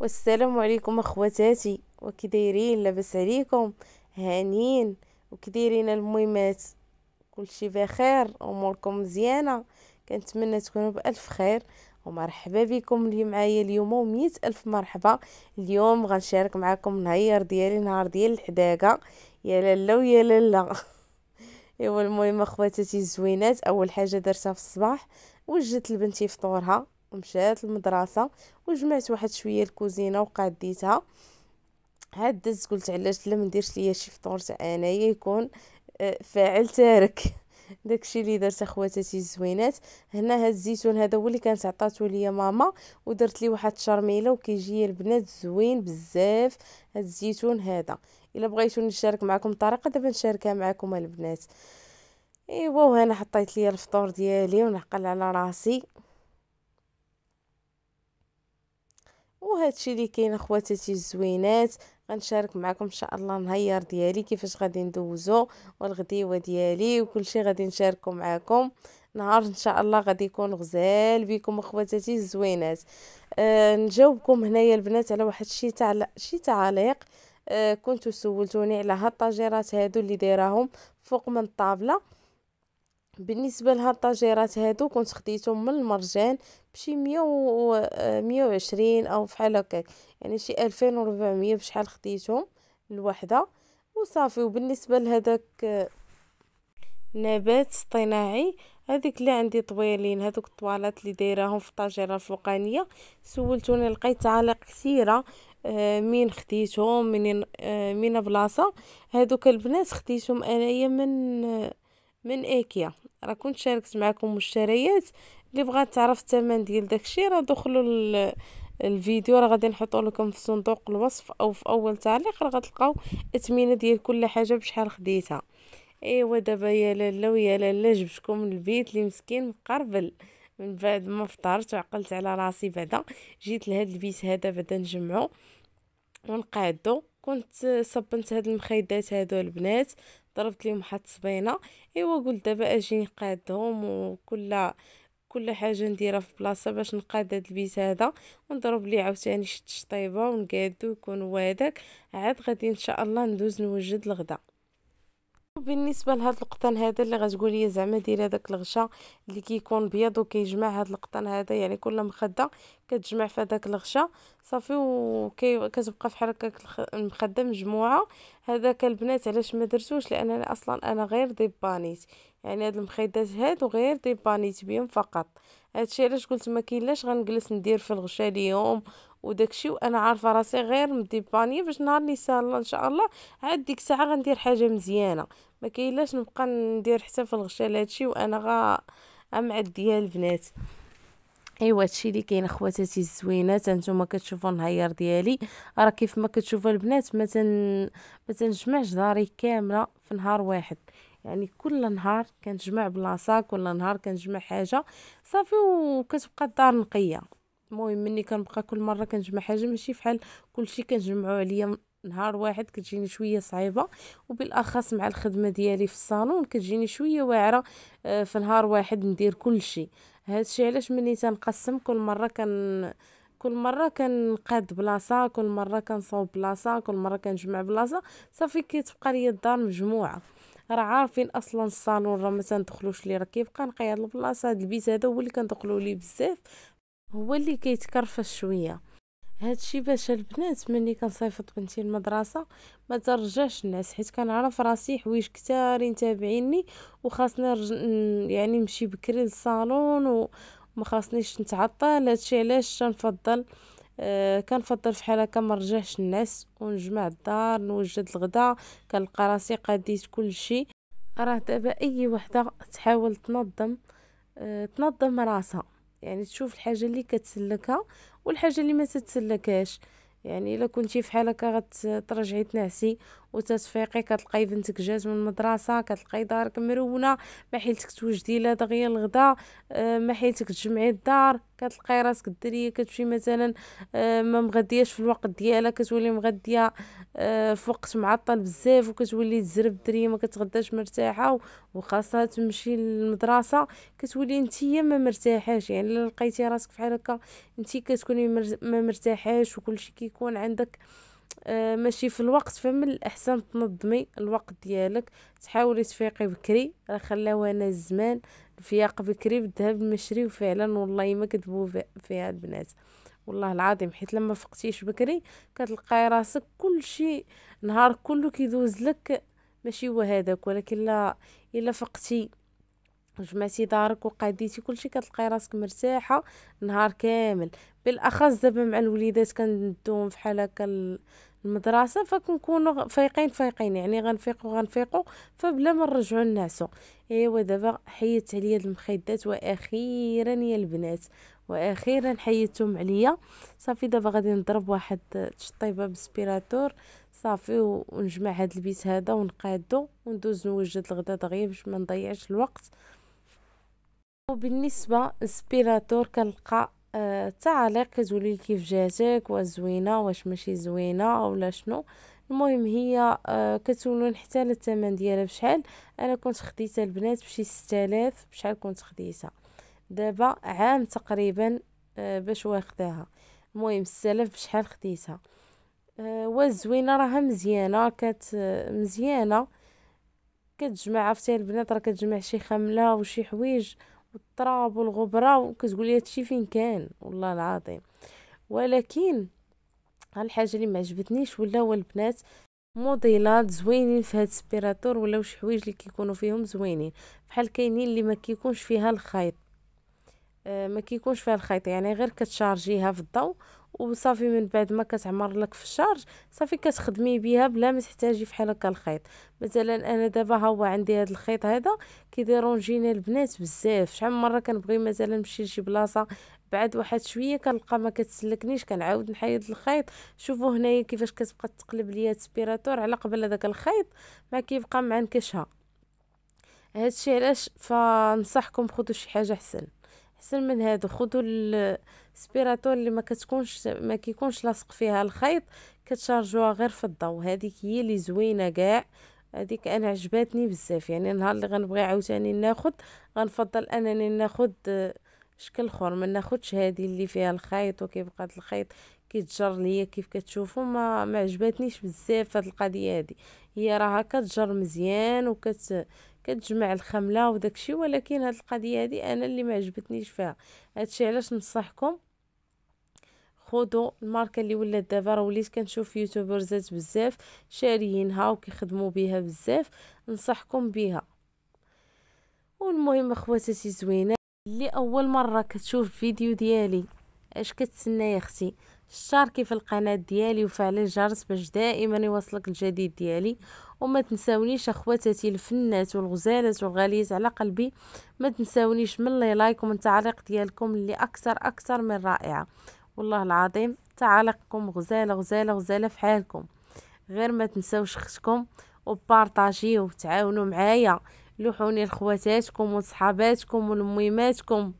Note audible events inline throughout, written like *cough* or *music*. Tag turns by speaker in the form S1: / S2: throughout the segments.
S1: والسلام عليكم اخواتاتي وكديرين لاباس عليكم هانين وكديرين الميمات كل كلشي بخير اموركم مزيانه كنتمنى تكونوا بالف خير ومرحبا بكم اللي معايا اليوم ومية الف مرحبا اليوم غنشارك معاكم نهير ديالي نهار ديال الحداقه يا لالا ويا لالا *laughs* ايوا المهم اخواتاتي الزوينات اول حاجه درتها في الصباح وجدت لبنتي فطورها ومشات المدرسة وجمعت واحد شوية الكوزينة وقاديتها عاد دزت قلت علاش لا منديرش ليا شي فطور تاع انايا يكون آه، فاعل تارك *laughs* داكشي اللي درت اخواتاتي الزوينات هنا هاد الزيتون هذا هو اللي كانت عطاتو ليا ماما ودرت لي واحد الشرميله وكيجي البنات زوين بزاف هاد الزيتون هذا الا بغيتو نشارك معكم الطريقه دابا نشاركها معكم البنات ايوا وهنا حطيت ليا الفطور ديالي ونعقل على راسي وهادشي اللي كاين اخواتاتي الزوينات غنشارك معكم ان شاء الله النهار ديالي كيفاش غادي ندوزو والغديوه ديالي وكلشي غادي نشاركو معكم نهار ان شاء الله غادي يكون غزال بكم اخواتاتي الزوينات أه نجاوبكم هنايا البنات على واحد شي تعليق شي تعليق أه كنتو سولتوني على هاد الطاجيرات هادو اللي دايراهم فوق من الطابله بالنسبه لهاد الطاجيرات هادو كنت خديتهم من المرجان بشي 100 و 120 آه، او فحال هكاك يعني شي 2400 بشحال خديتهم الوحده وصافي وبالنسبه لهذاك آه، نبات اصطناعي هذيك اللي عندي طويلين هذوك الطوالات اللي دايراهم في الطاجره الفوقانيه سولتوني لقيت تعاليق كثيره آه مين خديتهم منين آه مين بلاصه هذوك البنات خديتهم انايا من آه من ايكيا راه كنت شاركت معكم مشتريات اللي بغات تعرف الثمن ديال داكشي راه دخلوا الفيديو راه غادي نحطو لكم في صندوق الوصف او في اول تعليق راه غتلقاو الثمنه ديال كل حاجه بشحال خديتها ايوا دابا يا لالا ويا لالا جبتكم البيت اللي مسكين مقربل من بعد ما فطرت وعقلت على راسي بعدا جيت لهاد البيت هذا بعدا نجمعو ونقعدو كنت صبنت هاد المخيدات هادو البنات ضربت لهم واحد الصبينه ايوا قلت دابا اجي نقادهم وكل كل حاجه نديرها في بلاصه باش نقاد هاد البيس هذا ونضرب ليه عاوتاني شي شطيبه ونقادو يكون هو عاد غادي ان شاء الله ندوز نوجد الغدا بالنسبه لهاد القطن هذا اللي لي زعما دير هذاك الغشاء اللي كيكون بيض وكيجمع هاد القطن هذا يعني كل مخده كتجمع في هذاك الغشاء صافي وكتبقى في حركه المخده مجموعه هذاك البنات علاش ما درتوش لان انا اصلا انا غير ديبانيت يعني هاد المخيدات هادو غير ديبانيت بهم فقط هادشي علاش قلت ما كاينلاش غنجلس ندير في الغشاء اليوم وداكشي وانا عارفه راسي غير مديبانيه باش نهار اللي ان شاء الله عاد ديك الساعه غندير حاجه مزيانه ما كاينلاش نبقى ندير حتى في الغشال هادشي وانا غا امعد ديال البنات ايوا هادشي اللي كاين خواتاتي الزوينات انتم كتشوفوا النهار ديالي راه كيف ما كتشوفوا البنات ما تن ما تنجمعش داري كامله في نهار واحد يعني كل نهار كنجمع بلاصه كل نهار كنجمع حاجه صافي وكتبقى الدار نقيه المهم مني كنبقى كل مره كنجمع حاجه ماشي فحال كلشي كنجمعو عليا نهار واحد كتجيني شويه صعيبه وبالاخص مع الخدمه ديالي في الصالون كتجيني شويه واعره آه، في نهار واحد ندير كل شيء هادشي علاش ملي تنقسم كل مره كن كل مره كنقاد بلاصه كل مره كنصاوب بلاصه كل مره كنجمع بلاصه صافي كتبقى ليا الدار مجموعه راه عارفين اصلا الصالون راه ما تندخلوش ليه راه كيبقى نقي هاد البلاصه هاد البيت هذا هو اللي كندخلو ليه بزاف هو اللي كيتكرفس شويه هادشي باش البنات ملي كنصيفط بنتي المدرسه ما ترجعش الناس حيت كنعرف راسي حوايج كثارين تابعيني وخاصني رج... يعني نمشي بكري للصالون وما خاصنيش نتعطل هادشي علاش تنفضل أه كنفضل فحال هكا ما نرجعش الناس ونجمع الدار نوجد الغداء كنلقى راسي قديت كلشي راه دابا اي وحده تحاول تنظم أه تنظم راسها يعني تشوف الحاجه اللي كتسلكها والحاجه اللي ما تتسلكاش يعني الا كنتي فحال هكا غترجعي تنعسي وتتفيقي كتلقاي بنتك جات من المدرسه كتلقاي دارك مرونه ما حيلتك توجدي لا دغيا الغدا آه، ما حيلتك تجمعي الدار كتلقاي راسك الدريه كتمشي مثلا آه، ما مغدياش في الوقت ديالها كتولي مغديه آه، في وقت معطل بزاف وكتولي تزرب الدريه ما كتغداش مرتاحه وخاصها تمشي للمدرسه كتولي انتيا ما مرتاحاش يعني لقيتي راسك بحال هكا انتي كتكوني ما مرتاحاش وكلشي كيكون عندك آه، ماشي في الوقت فمن الاحسن تنظمي الوقت ديالك تحاولي تفيقي بكري راه خلاوها انا الزمان الفياق بكري بالذهب المشري وفعلا والله ما كذبوا فيها البنات والله العظيم حيت لما فقتيش بكري كتلقاي راسك كل شيء نهار كله كيدوز لك ماشي هو هذاك ولكن لا الا فقتي جمعتي دارك وقاديتي كلشي كتلقاي راسك مرتاحه نهار كامل بالاخص دابا مع الوليدات كندوهم فحال هكا المدرسه فكنكونو فايقين فايقين يعني غنفيقو غنفيقو فبلا ما نرجعو نعسو ايوا دابا حيدت عليا المخيدات واخيرا يا البنات واخيرا حيدتهم عليا صافي دابا غادي نضرب واحد تشطيبه بسبيراتور صافي ونجمع هاد البيت هذا ونقادو وندوز نوجد الغدا دغيا باش ما نضيعش الوقت وبالنسبه للسبيراتور كنلقى التعاليق كتولي كيف جاتك واش زوينه واش ماشي زوينه ولا شنو المهم هي آه، كتولون حتى الثمن ديالها بشحال انا كنت خديتها البنات بشي 6000 بشحال كنت خديتها دابا عام تقريبا آه، باش واخداها المهم 6000 بشحال خديتها آه، واش زوينه راها مزيانه كت مزيانه كتجمع عرفتي البنات راه كتجمع شي خمله وشي حوايج والتراب والغبره وكتقول لي هادشي فين كان والله العظيم ولكن الحاجه اللي ما عجبتنيش ولا هو البنات موديلات زوينين في هاد سبيراتور ولا شي حوايج اللي كيكونوا فيهم زوينين بحال كاينين اللي ما كيكونش فيها الخيط آه ما كيكونش فيها الخيط يعني غير كتشارجيها في الضوء وصافي من بعد ما كتعمر لك في الشارج صافي كتخدمي بها بلا ما تحتاجي فحال هكا الخيط مثلا انا دابا ها هو عندي هذا الخيط هذا جينا البنات بزاف شحال من مره كنبغي مثلا نمشي لشي بلاصه بعد واحد شويه كنلقى ما كتسلكنيش كنعاود نحيد الخيط شوفوا هنايا كيفاش كتبقى تقلب ليا السبيراتور على قبل هذاك الخيط ما كيبقى معنكشها هادشي علاش فنصحكم خذوا شي حاجه احسن احسن من هادو خذوا السبيراتور اللي ما كتكونش ما كيكونش لاصق فيها الخيط كتشارجوها غير في الضو هذيك هي اللي زوينه كاع هذيك انا عجباتني بزاف يعني النهار اللي غنبغي عاوتاني ناخد غنفضل انني ناخد شكل اخر ما ناخذش هذه اللي فيها الخيط وكيبقى الخيط كيتجر ليا كيف كتشوفوا ما ما عجباتنيش بزاف هاد القضيه هذه هي راها كتجر مزيان وكت كتجمع الخمله وداكشي ولكن هاد القضيه هادي انا اللي ما عجبتنيش فيها هادشي علاش نصحكم خذوا الماركه اللي ولات دابا راه وليت كنشوف يوتيوبرزات بزاف شاريينها وكيخدموا بها بزاف نصحكم بها والمهم اخواتي زوينه اللي اول مره كتشوف فيديو ديالي اش كتسنى يا اختي اشتركي في القناة ديالي وفعلي الجرس باش دائما يوصلك الجديد ديالي وما تنساونيش اخواتاتي الفنات والغزالات والغاليات على قلبي ما تنساونيش من اللي لايك ومن تعليق ديالكم اللي اكثر اكثر من رائعة والله العظيم تعاليقكم غزالة غزالة غزالة في حالكم غير ما تنساوش اختكم وبارتاجي وتعاونوا معايا لوحوني لخواتاتكم وصحاباتكم ولميماتكم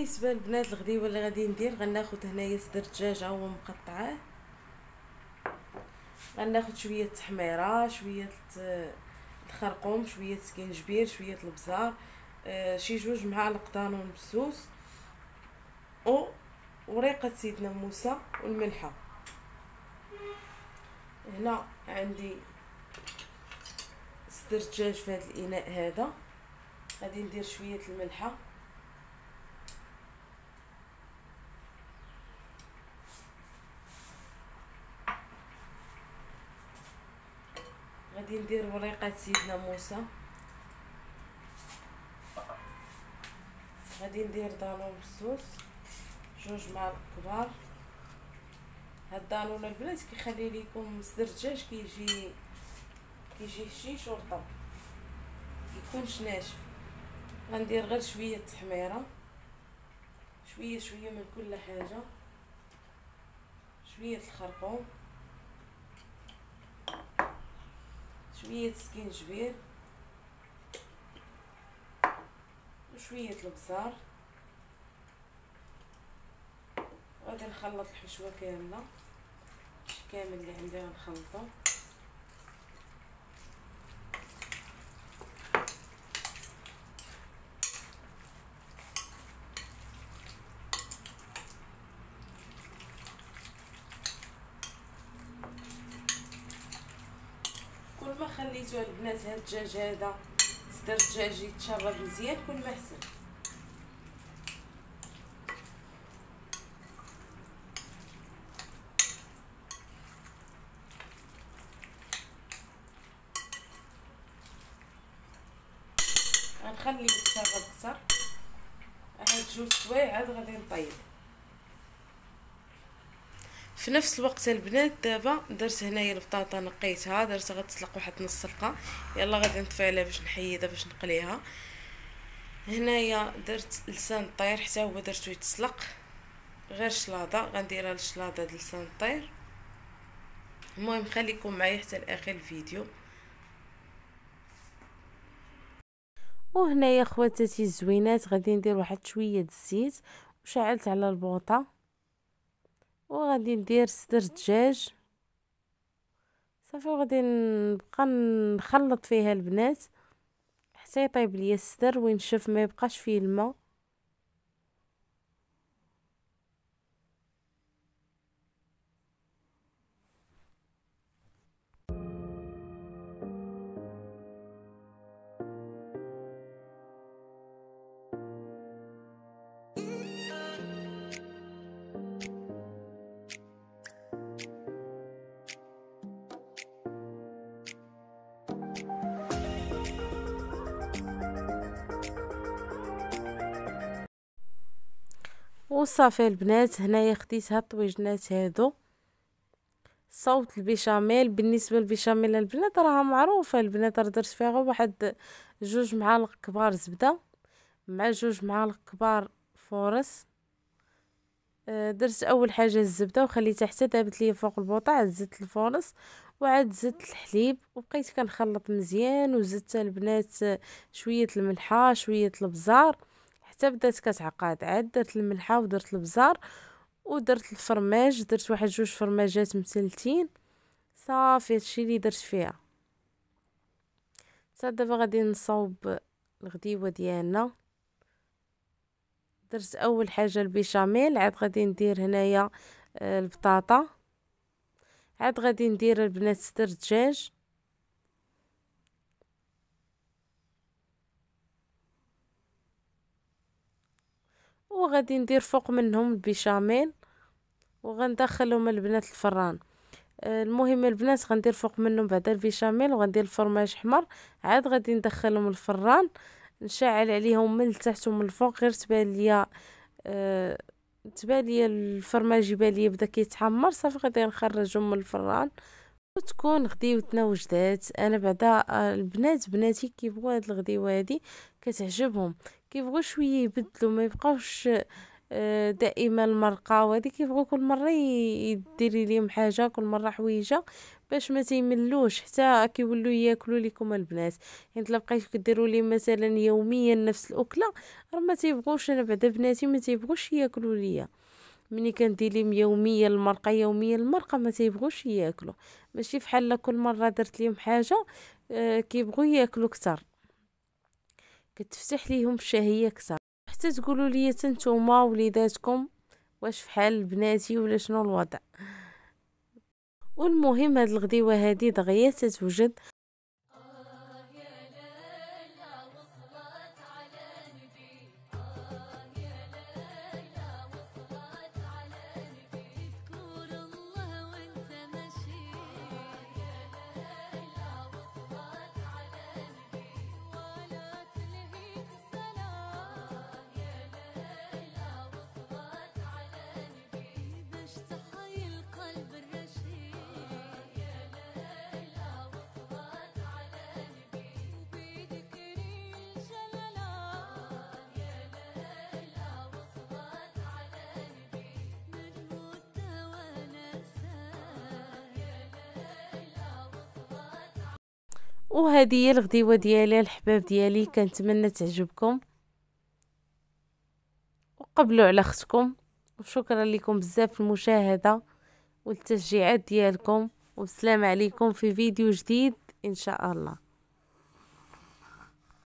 S1: بالنسبه لبنات الغديوه اللي غادي ندير غناخد هنايا صدر دجاجه ومقطعاه غناخد شويه التحميره شويه الخرقوم شويه سكينجبير شويه البزار آه، شي جوج معالق دانون مسوس او وريقه سيدنا موسى والملحه هنا عندي صدر دجاج في هذا الاناء هذا غادي ندير شويه الملحه غادي ندير وريقه سيدنا موسى غادي ندير دانون بالصوص جوج معالق كبار هاد الدانون البنات كيخلي ليكم صدر الدجاج كيجي كيجي هشيش ورطب كيكونش ناشف غندير غير شويه تحميره شويه شويه من كل حاجه شويه الخرقوم شوية سكينجبير وشوية البزار غادي نخلط الحشوة كاملة كامل اللي عندي غنخلطو البنات هاد الدجاج هذا صدر دجاجي تشرب مزيان كل ما حسن في نفس الوقت البنات دابا درت هنايا البطاطا نقيتها درت غتسلق واحد نص سلقه يلا غادي نطفي عليها باش نحيدها باش نقليها هنايا درت لسان الطير حتى هو درتو يتسلق غير شلاضه غنديرها للشلاضه د لسان الطير المهم خليكم معايا حتى لاخر الفيديو وهنايا خواتاتي الزوينات غادي ندير واحد شويه د الزيت وشعلت على البوطه وغادي ندير صدر دجاج صافي وغادي نبقى نخلط فيها البنات حتى يطيب ليا الصدر وينشف ما يبقاش فيه الماء وصافي البنات هنايا خديت هاد الطويجنات هادو صوت البيشاميل بالنسبه للبيشاميل البنات راها معروفه البنات راه درت فيها واحد جوج معالق كبار زبده مع جوج معالق كبار فورس آه، درت اول حاجه الزبده وخليتها حتى ذابت لي فوق البوطه عاد زدت الفورس وعاد زدت الحليب وبقيت كنخلط مزيان وزدت البنات شويه الملحه شويه البزار حتى بدات كتعقد عاد درت الملحه ودرت البزار ودرت الفرماج درت واحد جوج فرماجات مسلتين صافي هادشي اللي درت فيها حتى دابا غادي نصاوب الغديوه ديالنا درت اول حاجه البيشاميل عاد غادي ندير هنايا آه، البطاطا عاد غادي ندير البنات سدر دجاج وغادي ندير فوق منهم البيشاميل وغندخلهم البنات الفران آه، المهم البنات غندير فوق منهم بعدا البيشاميل وغندير الفرماج حمر عاد غادي ندخلهم الفران نشعل عليهم من التحت ومن الفوق غير تبان ليا أه تبان ليا الفرماج يبان ليا بدا كيتحمر صافي غادي نخرجهم من الفران وتكون غديوتنا وجدات انا بعدا البنات بناتي كيبغوا هاد الغديوه هادي كتعجبهم كيبغوا شويه يبدلوا ما يبقاوش آه، دائما المرقه وهذه كيبغوا كل مره يديري ليهم حاجه كل مره حويجه باش ما تيملوش حتى كيولوا ياكلوا لكم البنات حيت يعني الا بقيتو كديروا لي مثلا يوميا نفس الاكله راه ما تيبغوش انا بعدا بناتي ما تيبغوش ياكلوا ليا ملي كندير لهم يوميا المرقه يوميا المرقه ما تيبغوش ياكلوا ماشي فحال كل مره درت لهم حاجه آه كيبغوا ياكلوا كتر كتفتح ليهم الشهيه كتر حتى تقولوا لي نتوما وليداتكم واش فحال بناتي ولا شنو الوضع والمهم هاد الغديوه هادي دغيا تتوجد وهذه هي الغديوه ديالي الحباب ديالي كنتمنى تعجبكم وقبلوا على اختكم وشكرا لكم بزاف المشاهده والتشجيعات ديالكم والسلام عليكم في فيديو جديد ان شاء الله